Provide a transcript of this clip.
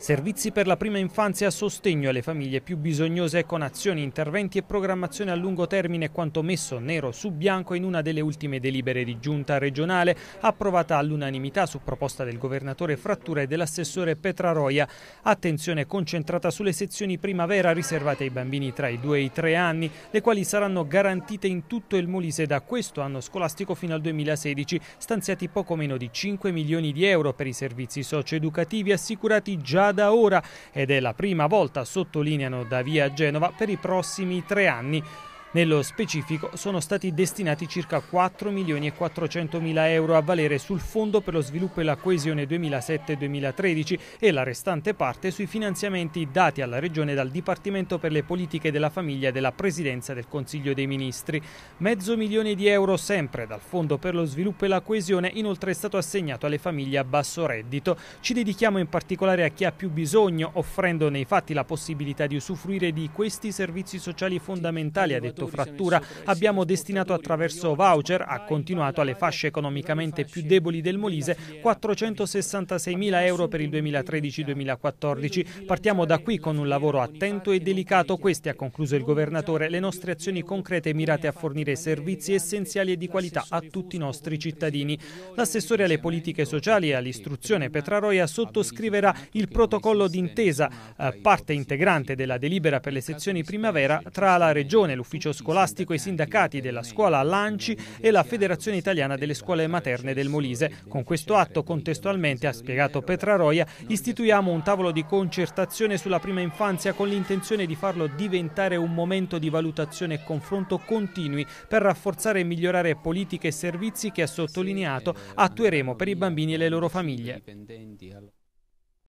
Servizi per la prima infanzia a sostegno alle famiglie più bisognose con ecco, azioni, interventi e programmazione a lungo termine quanto messo nero su bianco in una delle ultime delibere di giunta regionale approvata all'unanimità su proposta del governatore Frattura e dell'assessore Petraroia. Attenzione concentrata sulle sezioni primavera riservate ai bambini tra i 2 e i 3 anni, le quali saranno garantite in tutto il Molise da questo anno scolastico fino al 2016, stanziati poco meno di 5 milioni di euro per i servizi socioeducativi assicurati già da ora ed è la prima volta, sottolineano da via Genova, per i prossimi tre anni. Nello specifico sono stati destinati circa 4 milioni e 400 mila euro a valere sul Fondo per lo sviluppo e la coesione 2007-2013 e la restante parte sui finanziamenti dati alla Regione dal Dipartimento per le politiche della famiglia della Presidenza del Consiglio dei Ministri. Mezzo milione di euro sempre dal Fondo per lo sviluppo e la coesione inoltre è stato assegnato alle famiglie a basso reddito. Ci dedichiamo in particolare a chi ha più bisogno, offrendo nei fatti la possibilità di usufruire di questi servizi sociali fondamentali ad patto frattura abbiamo destinato attraverso voucher, ha continuato alle fasce economicamente più deboli del Molise, 466 mila euro per il 2013-2014. Partiamo da qui con un lavoro attento e delicato, queste ha concluso il governatore, le nostre azioni concrete mirate a fornire servizi essenziali e di qualità a tutti i nostri cittadini. L'assessore alle politiche sociali e all'istruzione Petraroia sottoscriverà il protocollo d'intesa, eh, parte integrante della delibera per le sezioni primavera tra la Regione, l'Ufficio consorzio scolastico e i sindacati della scuola Lanci e la Federazione Italiana delle Scuole Materne del Molise. Con questo atto, contestualmente, ha spiegato Petra Petraroia, istituiamo un tavolo di concertazione sulla prima infanzia con l'intenzione di farlo diventare un momento di valutazione e confronto continui per rafforzare e migliorare politiche e servizi che, ha sottolineato, attueremo per i bambini e le loro famiglie.